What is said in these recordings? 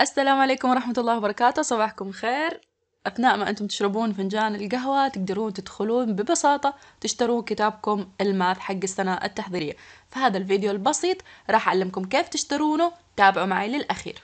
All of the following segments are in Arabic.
السلام عليكم ورحمة الله وبركاته صباحكم خير أثناء ما أنتم تشربون فنجان القهوة تقدرون تدخلون ببساطة تشترون كتابكم الماث حق السنة التحضيرية فهذا الفيديو البسيط راح أعلمكم كيف تشترونه تابعوا معي للأخير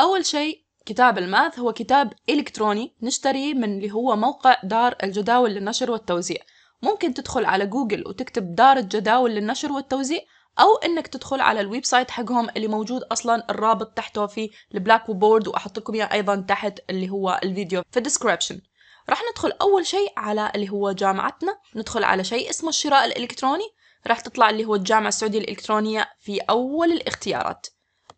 أول شيء كتاب الماث هو كتاب إلكتروني نشتريه من اللي هو موقع دار الجداول للنشر والتوزيع ممكن تدخل على جوجل وتكتب دار الجداول للنشر والتوزيع أو إنك تدخل على الويب سايت حقهم اللي موجود أصلا الرابط تحته في البلاك بورد وأحط لكم إياه أيضا تحت اللي هو الفيديو في الديسكربشن راح ندخل أول شيء على اللي هو جامعتنا ندخل على شيء اسمه الشراء الإلكتروني راح تطلع اللي هو الجامعة السعودية الإلكترونية في أول الاختيارات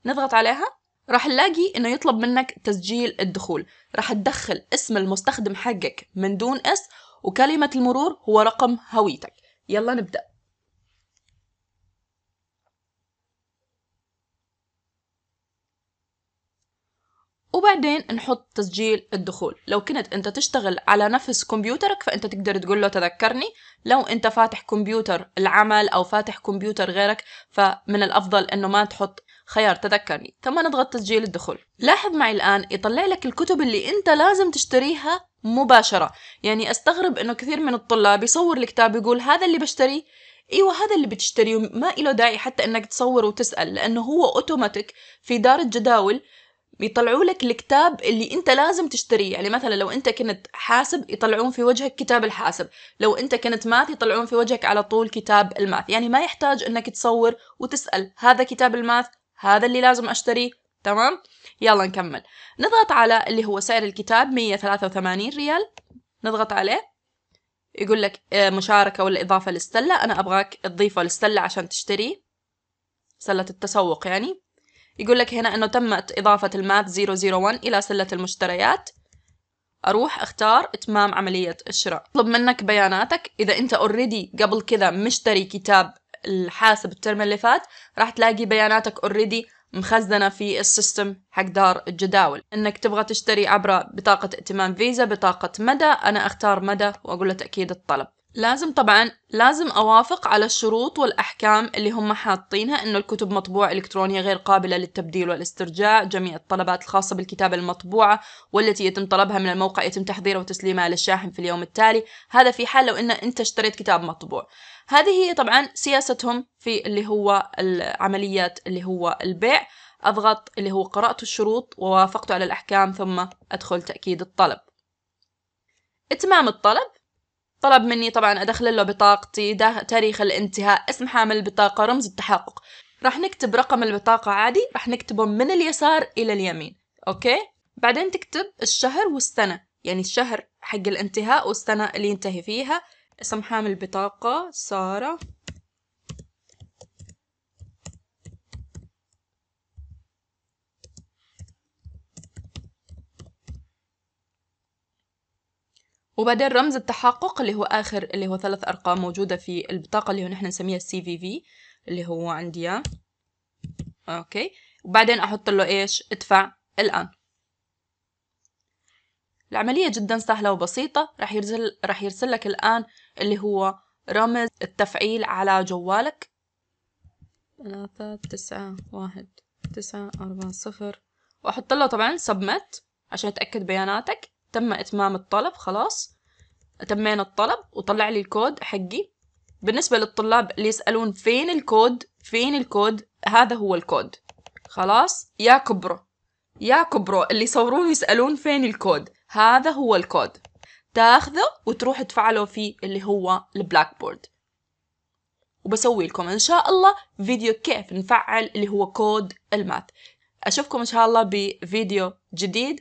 نضغط عليها راح نلاقي انه يطلب منك تسجيل الدخول راح تدخل اسم المستخدم حقك من دون اس وكلمة المرور هو رقم هويتك يلا نبدأ وبعدين نحط تسجيل الدخول لو كنت انت تشتغل على نفس كمبيوترك فانت تقدر تقول له تذكرني لو انت فاتح كمبيوتر العمل او فاتح كمبيوتر غيرك فمن الافضل انه ما تحط خيار تذكرني ثم نضغط تسجيل الدخول لاحظ معي الان يطلع لك الكتب اللي انت لازم تشتريها مباشرة يعني استغرب انه كثير من الطلاب يصور الكتاب يقول هذا اللي بشتريه ايوه هذا اللي بتشتريه ما له داعي حتى انك تصور وتسال لانه هو اوتوماتيك في دار الجداول بيطلعوا لك الكتاب اللي انت لازم تشتريه يعني مثلا لو انت كنت حاسب يطلعون في وجهك كتاب الحاسب لو انت كنت ماث يطلعون في وجهك على طول كتاب الماث يعني ما يحتاج انك تصور وتسأل هذا كتاب الماث هذا اللي لازم اشتريه تمام يلا نكمل نضغط على اللي هو سعر الكتاب 183 ريال نضغط عليه يقول لك آه، مشاركة ولا إضافة للسلة أنا أبغاك تضيفه للسلة عشان تشتري سلة التسوق يعني يقول لك هنا أنه تمت إضافة الماب 001 إلى سلة المشتريات أروح أختار إتمام عملية الشراء طلب منك بياناتك إذا أنت اوريدي قبل كذا مشتري كتاب الحاسب الترم اللي فات راح تلاقي بياناتك اوريدي مخزنه في السيستم حق دار الجداول انك تبغى تشتري عبر بطاقه ائتمان فيزا بطاقه مدى انا اختار مدى واقول له تاكيد الطلب لازم طبعا لازم أوافق على الشروط والأحكام اللي هم حاطينها إنه الكتب مطبوعة إلكترونية غير قابلة للتبديل والاسترجاع جميع الطلبات الخاصة بالكتابة المطبوعة والتي يتم طلبها من الموقع يتم تحضيرها وتسليمها للشاحن في اليوم التالي هذا في حال لو إن أنت اشتريت كتاب مطبوع هذه هي طبعا سياستهم في اللي هو العمليات اللي هو البيع أضغط اللي هو قرأت الشروط ووافقت على الأحكام ثم أدخل تأكيد الطلب إتمام الطلب طلب مني طبعا أدخل له بطاقتي تاريخ الانتهاء اسم حامل البطاقة رمز التحقق راح نكتب رقم البطاقة عادي راح نكتبه من اليسار إلى اليمين أوكي بعدين تكتب الشهر والسنة يعني الشهر حق الانتهاء والسنة اللي ينتهي فيها اسم حامل البطاقة سارة وبعدين رمز التحقق اللي هو آخر اللي هو ثلاث أرقام موجودة في البطاقة اللي هو نحن نسميها السي في في اللي هو عندي إياه أوكي وبعدين أحط له إيش ادفع الآن العملية جدا سهلة وبسيطة راح يرسل راح يرسل لك الآن اللي هو رمز التفعيل على جوالك ثلاثة تسعة واحد تسعة أربعة صفر وأحط له طبعا سبمت عشان أتأكد بياناتك تم إتمام الطلب خلاص تمينا الطلب وطلع لي الكود حقي بالنسبة للطلاب اللي يسألون فين الكود فين الكود هذا هو الكود خلاص يا كبرو يا كبرو اللي يصورون يسألون فين الكود هذا هو الكود تاخذه وتروح تفعله في اللي هو البلاك بورد وبسوي لكم ان شاء الله فيديو كيف نفعل اللي هو كود الماث اشوفكم ان شاء الله بفيديو جديد